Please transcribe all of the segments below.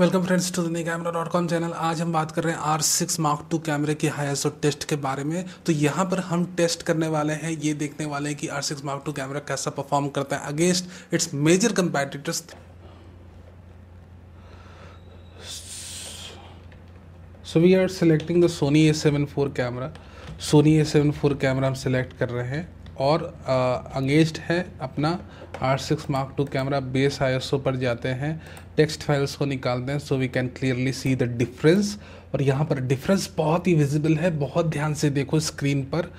welcome friends to the camera dot com channel आज हम बात कर रहे हैं आर सिक्स मार्क टू कैमरे की हाई एसो टेस्ट के बारे में तो यहाँ पर हम टेस्ट करने वाले हैं ये देखने वाले हैं कि R six mark two camera कैसा परफॉर्म करता है against its major competitors so we are selecting the Sony A seven four camera Sony A seven four camera हम सेलेक्ट कर रहे हैं और अंगेज्ड uh, है अपना R six mark two camera base I पर जाते हैं टेक्स्ट फाइल्स को निकालते हैं so we can clearly see the difference और यहाँ पर डिफरेंस बहुत ही विजिबल है बहुत ध्यान से देखो स्क्रीन पर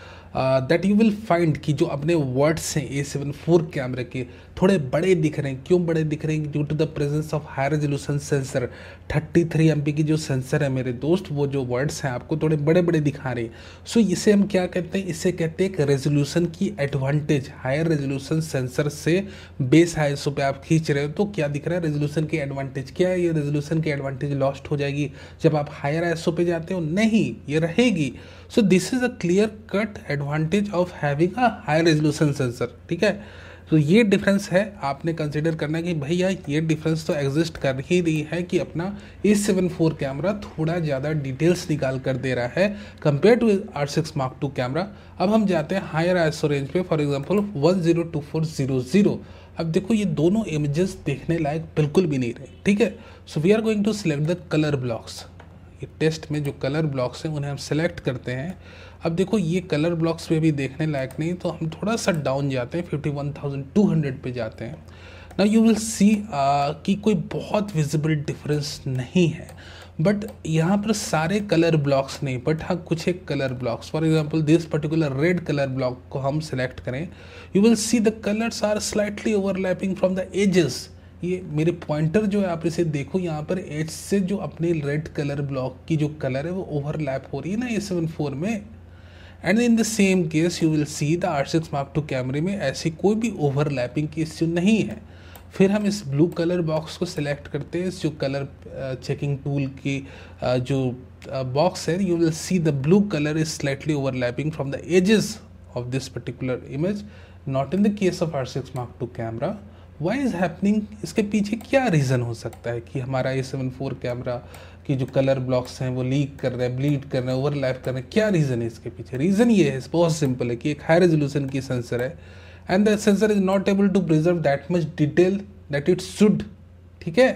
दैट यू विल फाइंड कि जो अपने वर्ड्स हैं ए सेवन फोर कैमरे के थोड़े बड़े दिख रहे हैं क्यों बड़े दिख रहे हैं due to the presence of high resolution sensor thirty three M P की जो सेंसर है मेरे दोस्त वो जो वर्ड्स हैं आपको थोड़े बड़े बड़े दिखा रहे हैं सो so, इसे हम क्या कहते हैं इसे कहते हैं एक रेजोल्यूशन की एडवांटेज हायर रेजोल्यूशन सेंसर से बेस सो पे आप खींच रहे हो तो क्या दिख रहा है रेजोल्यूशन की एडवांटेज क्या है ये रेजोल्यूशन की एडवांटेज लॉस्ट हो जाएगी जब आप हायर एस पे जाते हो नहीं ये रहेगी so this is a clear cut advantage of having a higher resolution sensor ठीक है तो ये डिफरेंस है आपने कंसिडर करना है कि भैया ये डिफरेंस तो एग्जिस्ट कर ही रही है कि अपना ए सेवन फोर कैमरा थोड़ा ज़्यादा डिटेल्स निकाल कर दे रहा है compare to R six mark two camera अब हम जाते हैं हायर आईसो रेंज पे for example one zero two four zero zero अब देखो ये दोनों इमेजेस देखने लायक बिल्कुल भी नहीं रहे ठीक है so we are going to select the colour blocks ये टेस्ट में जो कलर ब्लॉक्स हैं उन्हें हम सेलेक्ट करते हैं अब देखो ये कलर ब्लॉक्स पे भी देखने लायक नहीं तो हम थोड़ा सा डाउन जाते हैं fifty one thousand two hundred पे जाते हैं ना यू विल सी कि कोई बहुत विजिबल डिफरेंस नहीं है बट यहाँ पर सारे कलर ब्लॉक्स नहीं बट हाँ कुछ एक colour blocks for example this particular red colour block को हम सेलेक्ट करें you will see the colours are slightly overlapping from the edges ये मेरे पॉइंटर जो है आप इसे देखो यहाँ पर एज से जो अपने रेड कलर ब्लॉक की जो कलर है वो ओवरलैप हो रही है ना ए सेवन फोर में and in the same case you will see the R six mark two कैमरे में ऐसी कोई भी ओवरलैपिंग की इश्यू नहीं है फिर हम इस ब्लू कलर बॉक्स को सिलेक्ट करते हैं जो कलर चेकिंग टूल की uh, जो बॉक्स uh, है you will see the blue colour is slightly overlapping from the edges of this particular image not in the case of R six mark two camera why is happening इसके पीछे क्या reason हो सकता है कि हमारा ए seven four camera की जो कलर ब्लॉक्स हैं वो लीक कर रहे हैं ब्लीड कर रहे हैं ओवरलैप कर रहे हैं क्या रीज़न है इसके पीछे रीज़न ये है बहुत सिंपल है कि एक हाई रेजोल्यूशन की सेंसर है and the sensor is not able to preserve that much detail that it should ठीक है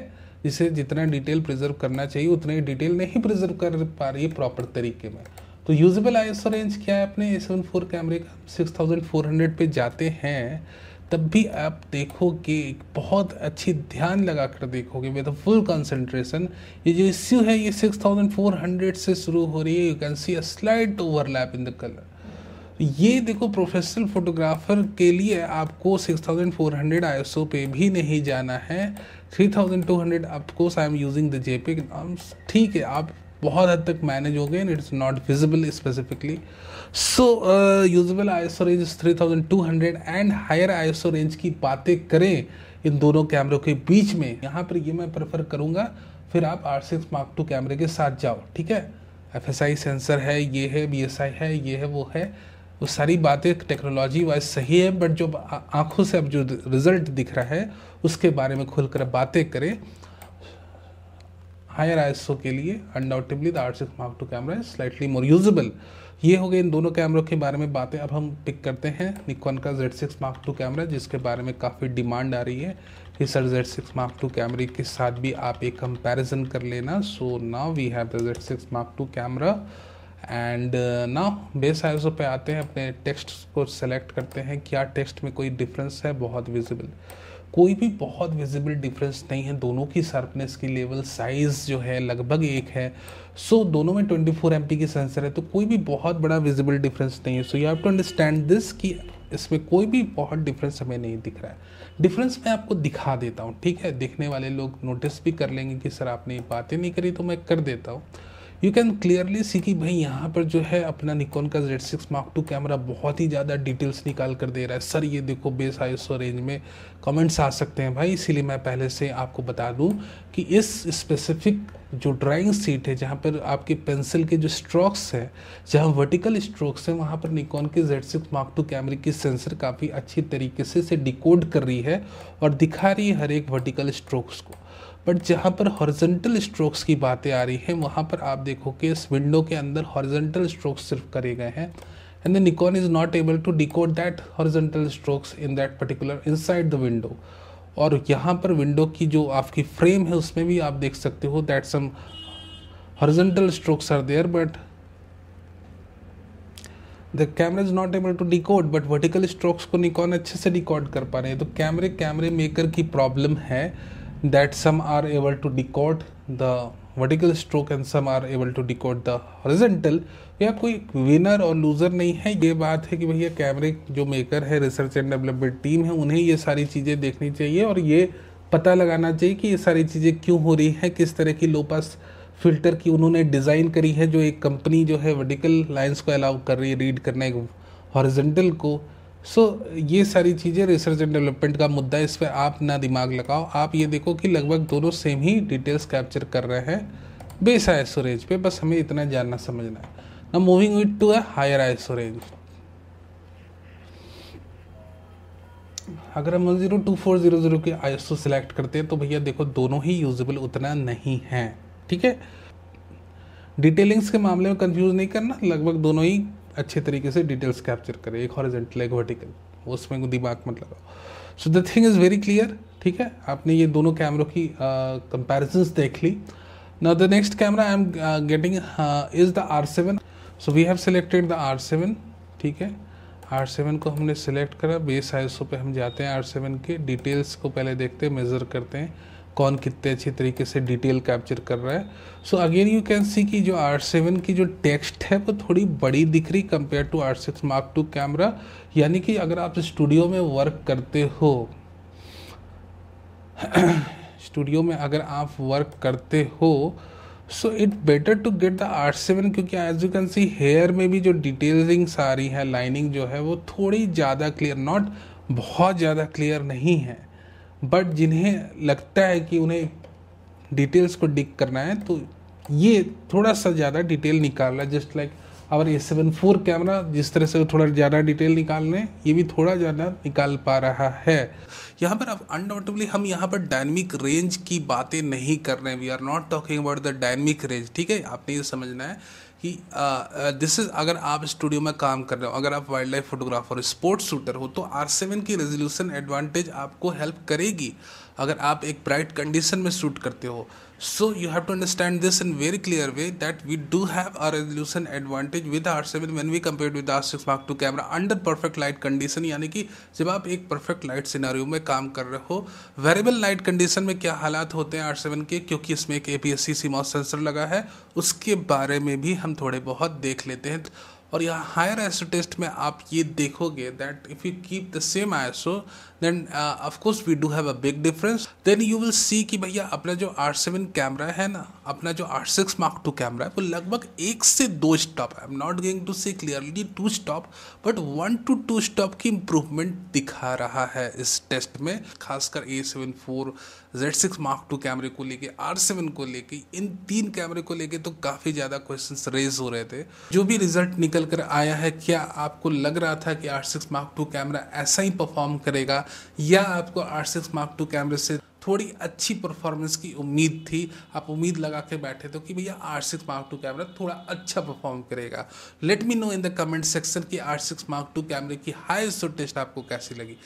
जिसे जितना डिटेल प्रिजर्व करना चाहिए उतना ही डिटेल नहीं प्रिजर्व कर पा रही है प्रॉपर तरीके में तो यूजेबल आई रेंज क्या है अपने ए सेवन फोर कैमरे का सिक्स थाउजेंड फोर हंड्रेड पे जाते हैं तब भी आप देखोगे एक बहुत अच्छी ध्यान लगा कर देखोगे विद फुल कंसंट्रेशन ये जो इश्यू है ये 6400 से शुरू हो रही है you can see a slight overlap in the colour ये देखो प्रोफेशनल फोटोग्राफर के लिए आपको 6400 आईएसओ पे भी नहीं जाना है 3200 of course I am using the JPEG ठीक है आप बहुत हद तक मैनेज हो गए and it's not visible specifically so usable I S O range three thousand two hundred and higher I S range की बातें करें इन दोनों कैमरों के बीच में यहाँ पर ये मैं प्रेफर करूँगा फिर आप आर सिक्स मार्क टू कैमरे के साथ जाओ ठीक है एफ एस आई सेंसर है ये है बी एस आई है ये है वो है वो सारी बातें टेक्नोलॉजी वाइज सही है बट जो आँखों से अब जो रिज़ल्ट दिख रहा है उसके बारे में खुलकर बातें करें हायर आईएसओ के लिए undoubtedly the R six mark two camera is slightly more usable ये हो गए इन दोनों कैमरों के बारे में बातें अब हम पिक करते हैं निकॉन का Z six mark two camera जिसके बारे में काफ़ी डिमांड आ रही है कि sir Z six mark two कैमरे के साथ भी आप एक कंपेरिजन कर लेना so now we have the Z six mark two camera and ना बेस आईसो पे आते हैं अपने टेक्स्ट को सेलेक्ट करते हैं क्या टेक्स्ट में कोई डिफरेंस है बहुत विजिबल कोई भी बहुत विजिबल डिफरेंस नहीं है दोनों की शार्पनेस की लेवल साइज़ जो है लगभग एक है सो so, दोनों में 24 फोर की सेंसर है तो कोई भी बहुत बड़ा विजिबल डिफरेंस नहीं है so you have to understand this कि इसमें कोई भी बहुत डिफरेंस हमें नहीं दिख रहा है डिफरेंस मैं आपको दिखा देता हूँ ठीक है देखने वाले लोग नोटिस भी कर लेंगे कि सर आपने ये बातें नहीं करी तो मैं कर देता हूँ यू कैन क्लियरली सी कि भाई यहाँ पर जो है अपना निकॉन का Z six mark two camera बहुत ही ज़्यादा डिटेल्स निकाल कर दे रहा है सर ये देखो बेस आई रेंज में कमेंट्स आ सकते हैं भाई इसीलिए मैं पहले से आपको बता दूँ कि इस स्पेसिफिक जो ड्राइंग सीट है जहाँ पर आपके पेंसिल के जो स्ट्रोक्स हैं जहाँ वर्टिकल स्ट्रोक्स हैं वहाँ पर निकॉन के जेड सिक्स मार्क टू कैमरे की सेंसर काफ़ी अच्छी तरीके से, इसे डिकोड कर रही है और दिखा रही है हर एक वर्टिकल स्ट्रोक्स को बट जहाँ पर हॉर्जेंटल स्ट्रोक्स की बातें आ रही है वहाँ पर आप देखो कि इस विंडो के अंदर हॉर्जेंटल स्ट्रोक्स सिर्फ करे गए हैं and the Nikon is not able to decode that horizontal strokes in that particular inside the window और यहाँ पर विंडो की जो आपकी फ्रेम है उसमें भी आप देख सकते हो that some horizontal strokes are there but the camera is not able to decode but vertical strokes को निकॉन अच्छे से डिकॉड कर पा रहे हैं तो कैमरे कैमरे मेकर की प्रॉब्लम है that some are able to decode the vertical stroke and some are able to decode the horizontal या कोई विनर और लूज़र नहीं है ये बात है कि भैया कैमरे जो मेकर है रिसर्च एंड डेवलपमेंट टीम है उन्हें ये सारी चीज़ें देखनी चाहिए और ये पता लगाना चाहिए कि ये सारी चीज़ें क्यों हो रही हैं किस तरह की लो पास फिल्टर की उन्होंने डिज़ाइन करी है जो एक कंपनी जो है वर्टिकल लाइन्स को अलाउ कर रही है रीड करना एक हॉरिजेंटल को सो so, ये सारी चीज़ें रिसर्च एंड डेवलपमेंट का मुद्दा है इस पर आप ना दिमाग लगाओ आप ये देखो कि लगभग दोनों सेम ही डिटेल्स कैप्चर कर रहे हैं बेस आई एस रेंज पे बस हमें इतना जानना समझना है ना moving with to a higher I S range अगर हम zero two four zero zero के आई एस सिलेक्ट करते हैं तो भैया देखो दोनों ही यूजेबल उतना नहीं है ठीक है डिटेलिंग्स के मामले में कंफ्यूज नहीं करना लगभग दोनों ही अच्छे तरीके से डिटेल्स कैप्चर करें एक हॉरिजेंटल एक वर्टिकल उसमें दिमाग मत लगाओ so the thing is very clear ठीक है आपने ये दोनों कैमरों की कंपेरिजन्स uh, देख ली ना the next camera I am getting is the R seven so we have selected the R seven ठीक है आर सेवन को हमने सेलेक्ट करा बेस आईएसओ पे हम जाते हैं आर सेवन के डिटेल्स को पहले देखते हैं मेज़र करते हैं कौन कितने अच्छी तरीके से डिटेल कैप्चर कर रहा है so again you can see कि जो आर सेवन की जो टेक्स्ट है वो थोड़ी बड़ी दिख रही compare to R six mark two camera यानी कि अगर आप स्टूडियो में वर्क करते हो स्टूडियो में अगर आप वर्क करते हो so it better to get the R seven क्योंकि as you can see here में भी जो डिटेलिंग आ रही लाइनिंग जो है वो थोड़ी ज़्यादा क्लियर नॉट बहुत ज़्यादा क्लियर नहीं है बट जिन्हें लगता है कि उन्हें डिटेल्स को डिक करना है तो ये थोड़ा सा ज़्यादा डिटेल निकाल रहा है जस्ट लाइक like और ये सेवन फोर कैमरा जिस तरह से थोड़ा ज़्यादा डिटेल निकाल हैं ये भी थोड़ा ज़्यादा निकाल पा रहा है यहाँ पर अब अनडाउटेबली हम यहाँ पर डायनमिक रेंज की बातें नहीं कर रहे हैं we are not talking about the dynamic range ठीक है आपने ये समझना है कि दिस uh, इज़ uh, अगर आप स्टूडियो में काम कर रहे हो अगर आप wild life photographer sports shooter हो तो आर सेवन की रेजोल्यूशन एडवांटेज आपको हेल्प करेगी अगर आप एक ब्राइट कंडीशन में शूट करते हो so you have to understand this in very clear way that we do have R resolution advantage with R seven when we compare with R six mark two camera under perfect light condition यानी कि जब आप एक perfect light scenario में काम कर रहे हो वेरेबल लाइट कंडीशन में क्या हालात होते हैं आर सेवन के क्योंकि इसमें एक ए पी एस सी सीमा सेंसर लगा है उसके बारे में भी हम थोड़े बहुत देख लेते हैं और यहाँ हायर आईएसओ टेस्ट में आप ये देखोगे that if you keep the same ISO then of course we do have a big difference then you will see कि भैया अपना जो आर सेवन कैमरा है ना अपना जो R six mark two camera है वो लगभग एक से दो stop I am not going to see clearly two stop but one two two stop की इम्प्रूवमेंट दिखा रहा है इस टेस्ट में खासकर A seven four Z six mark two कैमरे को लेके आर सेवन को लेके इन तीन कैमरे को लेके तो काफ़ी ज़्यादा क्वेश्चन रेज हो रहे थे जो भी रिजल्ट निकल कर आया है क्या आपको लग रहा था कि R six mark two camera ऐसा ही परफॉर्म करेगा या आपको आर सिक्स मार्क टू कैमरे से थोड़ी अच्छी परफॉर्मेंस की उम्मीद थी आप उम्मीद लगा के बैठे तो कि भैया R six mark two camera थोड़ा अच्छा परफॉर्म करेगा let me know in the comment section कि आर सिक्स मार्क टू कैमरे की हाईएस्ट टेस्ट आपको कैसी लगी